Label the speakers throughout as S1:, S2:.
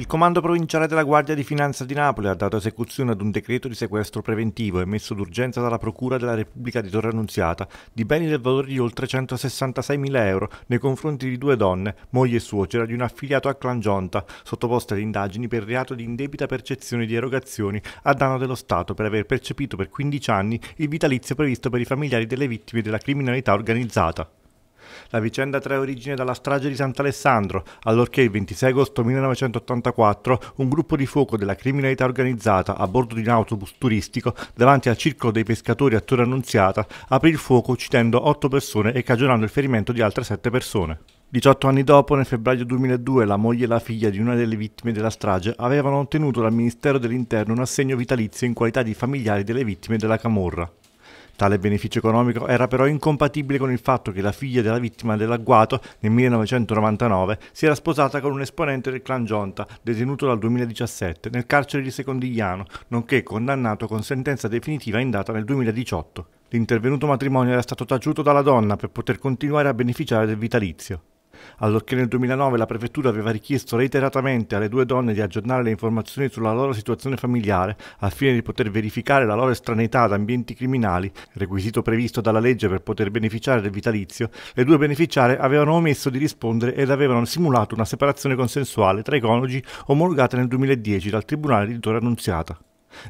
S1: Il Comando Provinciale della Guardia di Finanza di Napoli ha dato esecuzione ad un decreto di sequestro preventivo emesso d'urgenza dalla Procura della Repubblica di Torre Annunziata di beni del valore di oltre 166.000 euro nei confronti di due donne, moglie e suocera di un affiliato a Clan Gionta, sottoposte ad indagini per reato di indebita percezione di erogazioni a danno dello Stato per aver percepito per 15 anni il vitalizio previsto per i familiari delle vittime della criminalità organizzata. La vicenda trae origine dalla strage di Sant'Alessandro, allorché il 26 agosto 1984 un gruppo di fuoco della criminalità organizzata a bordo di un autobus turistico davanti al circolo dei pescatori a Torre Annunziata aprì il fuoco uccidendo otto persone e cagionando il ferimento di altre sette persone. 18 anni dopo, nel febbraio 2002, la moglie e la figlia di una delle vittime della strage avevano ottenuto dal Ministero dell'Interno un assegno vitalizio in qualità di familiari delle vittime della Camorra. Tale beneficio economico era però incompatibile con il fatto che la figlia della vittima dell'agguato nel 1999 si era sposata con un esponente del clan Gionta, detenuto dal 2017 nel carcere di Secondigliano, nonché condannato con sentenza definitiva in data nel 2018. L'intervenuto matrimonio era stato taciuto dalla donna per poter continuare a beneficiare del vitalizio allorché nel 2009 la prefettura aveva richiesto reiteratamente alle due donne di aggiornare le informazioni sulla loro situazione familiare al fine di poter verificare la loro estraneità ad ambienti criminali, requisito previsto dalla legge per poter beneficiare del vitalizio, le due beneficiarie avevano omesso di rispondere ed avevano simulato una separazione consensuale tra i coniugi omologata nel 2010 dal Tribunale di Torre Annunziata.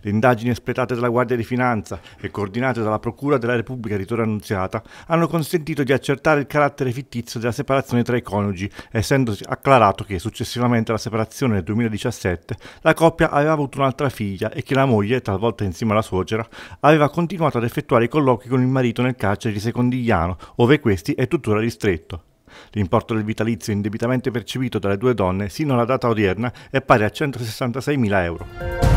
S1: Le indagini espletate dalla Guardia di Finanza e coordinate dalla Procura della Repubblica di Torre Annunziata hanno consentito di accertare il carattere fittizio della separazione tra i coniugi, essendo acclarato che successivamente alla separazione nel 2017 la coppia aveva avuto un'altra figlia e che la moglie, talvolta insieme alla suocera, aveva continuato ad effettuare i colloqui con il marito nel carcere di Secondigliano, ove questi è tuttora ristretto. L'importo del vitalizio indebitamente percepito dalle due donne sino alla data odierna è pari a 166.000 euro.